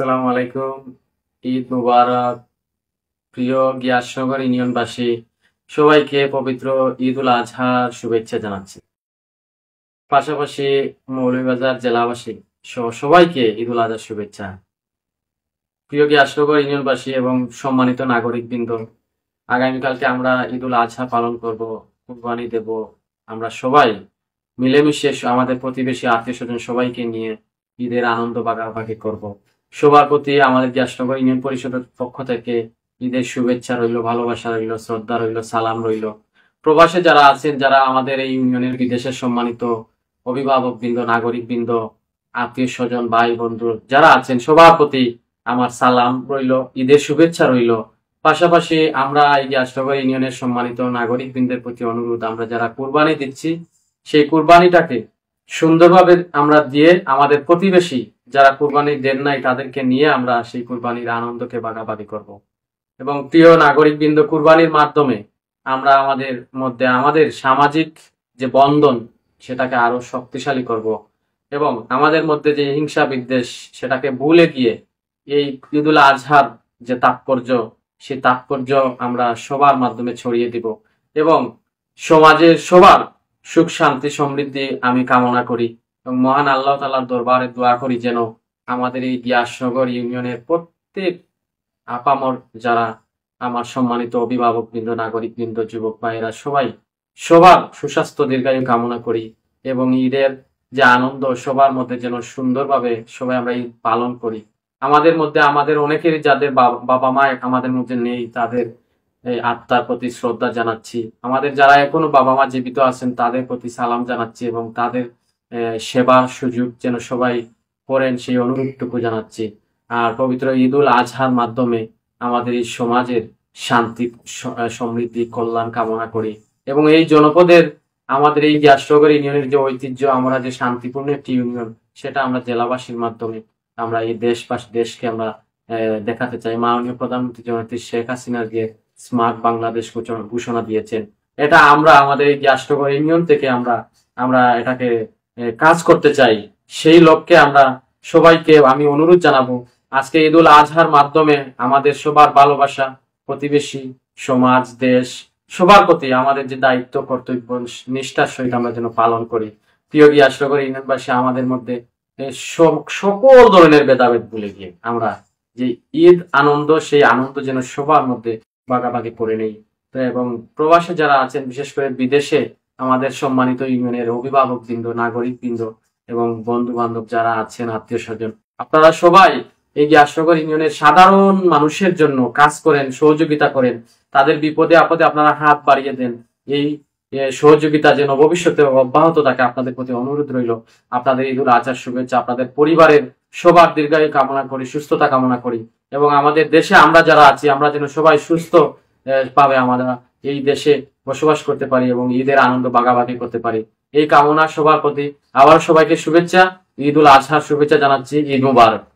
সালাম আলাইকুম ঈদ মুবারক প্রিয় গিয়াসনগর ইউনিয়নবাসী সবাইকে পবিত্র ঈদ উল আজহার শুভেচ্ছা জানাচ্ছি পাশাপাশি মৌলভীবাজার জেলাবাসী সবাইকে ঈদ উল আজহার শুভেচ্ছা প্রিয় গিয়াসনগর ইউনিয়নবাসী এবং সম্মানিত নাগরিকবৃন্দ আগামীকালকে আমরা ঈদ উল আজহা পালন করব কুরবানি দেব আমরা সবাই মিলেমিশে আমাদের প্রতিবেশী আত্মীয় স্বজন সবাইকে নিয়ে ঈদের আনন্দ বাগাবাগি করব সবার প্রতি আমাদের জাসনগর ইউনিয়ন পরিষদের পক্ষ থেকে ঈদের শুভেচ্ছা রইল ভালোবাসা রইল শ্রদ্ধা রইল সালাম রইল প্রবাসে যারা আছেন যারা আমাদের এই ইউনিয়নের বিদেশের সম্মানিত অভিভাবক বৃন্দ নাগরিক বৃন্দ আত্মীয় স্বজন ভাই বন্ধু যারা আছেন সবার প্রতি আমার সালাম রইল ঈদের শুভেচ্ছা রইল পাশাপাশি আমরা এই যে ইউনিয়নের সম্মানিত নাগরিক বৃন্দের প্রতি অনুরোধ আমরা যারা কোরবানি দিচ্ছি সেই কোরবানিটাকে সুন্দরভাবে আমরা দিয়ে আমাদের প্রতিবেশী যারা কুরবানি দেন নাই তাদেরকে নিয়ে আমরা সেই কুরবানির আনন্দকে বাগাবাগি করব। এবং প্রিয় নাগরিকবৃন্দ কুরবানির মাধ্যমে আমরা আমাদের মধ্যে আমাদের সামাজিক যে বন্ধন সেটাকে আরো শক্তিশালী করব। এবং আমাদের মধ্যে যে হিংসা বিদ্বেষ সেটাকে ভুলে গিয়ে এই ঈদুল আজহার যে তাৎপর্য সে তাৎপর্য আমরা সবার মাধ্যমে ছড়িয়ে দিব এবং সমাজের সবার সুখ শান্তি সমৃদ্ধি আমি কামনা করি মহান আল্লাহ তালার দরবারে দোয়া করি যেন আমাদের এই গিয়াসনগর ইউনিয়নের প্রত্যেক আপামর যারা আমার সম্মানিত অভিভাবক বৃন্দ নাগরিক বৃন্দ যুবক ভাইয়েরা সবাই সবার সুস্বাস্থ্য দীর্ঘায়ু কামনা করি এবং ঈদের যে আনন্দ সবার মধ্যে যেন সুন্দরভাবে সবাই আমরা ঈদ পালন করি আমাদের মধ্যে আমাদের অনেকের যাদের বাবা মা আমাদের মধ্যে নেই তাদের এই আত্মার প্রতি শ্রদ্ধা জানাচ্ছি আমাদের যারা এখনো বাবা মা জীবিত আছেন তাদের প্রতি সালাম জানাচ্ছি এবং তাদের সেবার সুযোগ যেন সবাই করেন সেই অনুরোধটুকু জানাচ্ছি আর পবিত্র ঈদুল আজহার মাধ্যমে আমাদের এই সমাজের শান্তি সমৃদ্ধি কল্যাণ কামনা করি এবং এই জনপদের আমাদের এই গ্যাসনগর ইউনিয়নের যে ঐতিহ্য আমরা যে শান্তিপূর্ণ একটি ইউনিয়ন সেটা আমরা জেলাবাসীর মাধ্যমে আমরা এই দেশবাস দেশকে আমরা দেখাতে চাই মাননীয় প্রধানমন্ত্রী জননেত্রী শেখ হাসিনার যে স্মার্ট বাংলাদেশ ঘোষণা দিয়েছেন এটা আমরা আমাদের এই গ্যাসনগর ইউনিয়ন থেকে আমরা আমরা এটাকে কাজ করতে চাই সেই লক্ষ্যে আমরা সবাইকে আমি অনুরোধ জানাবো আজকে ঈদুল আজহার মাধ্যমে আমাদের সবার ভালোবাসা প্রতিবেশী সমাজ দেশ সবার প্রতি আমাদের যে দায়িত্ব কর্তব্য নিষ্ঠার সহিত আমরা যেন পালন করি প্রিয় গিয়াসনগর ইউনিয়নবাসী আমাদের মধ্যে সকল ধরনের ভেদাভেদ ভুলে গিয়ে আমরা যে ঈদ আনন্দ সেই আনন্দ যেন সবার মধ্যে ভাগাভাগি করে নেই এবং প্রবাসে যারা আছেন বিশেষ করে বিদেশে আমাদের সম্মানিত ইউনিয়নের অভিভাবক বৃন্দ নাগরিক বৃন্দ এবং বন্ধু বান্ধব যারা আছেন আত্মীয় স্বজন আপনারা সবাই এই গ্যাসনগর ইউনিয়নের সাধারণ মানুষের জন্য কাজ করেন সহযোগিতা করেন তাদের বিপদে আপদে আপনারা হাত বাড়িয়ে দেন এই সহযোগিতা যেন ভবিষ্যতে অব্যাহত থাকে আপনাদের প্রতি অনুরোধ রইল আপনাদের ঈদুল আচার শুভেচ্ছা আপনাদের পরিবারের সবার দীর্ঘায়ু কামনা করি সুস্থতা কামনা করি এবং আমাদের দেশে আমরা যারা আছি আমরা যেন সবাই সুস্থ পাবে আমরা এই দেশে বসবাস করতে পারি এবং ঈদের আনন্দ বাগাবাগি করতে পারি এই কামনা সবার প্রতি আবার সবাইকে শুভেচ্ছা ঈদ উল আজহার শুভেচ্ছা জানাচ্ছি ঈদ মুবারক